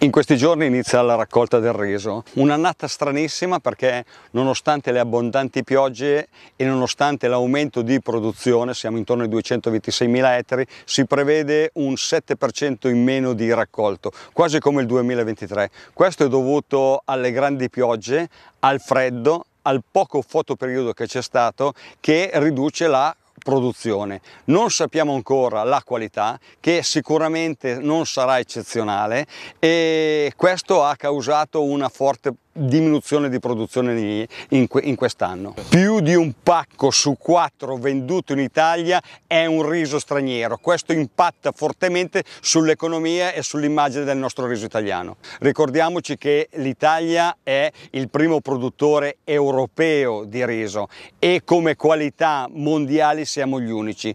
In questi giorni inizia la raccolta del riso, un'annata stranissima perché nonostante le abbondanti piogge e nonostante l'aumento di produzione, siamo intorno ai 226.000 ettari, si prevede un 7% in meno di raccolto, quasi come il 2023. Questo è dovuto alle grandi piogge, al freddo, al poco fotoperiodo che c'è stato che riduce la produzione. Non sappiamo ancora la qualità che sicuramente non sarà eccezionale e questo ha causato una forte diminuzione di produzione in quest'anno. Più di un pacco su quattro venduto in Italia è un riso straniero, questo impatta fortemente sull'economia e sull'immagine del nostro riso italiano. Ricordiamoci che l'Italia è il primo produttore europeo di riso e come qualità mondiali siamo gli unici.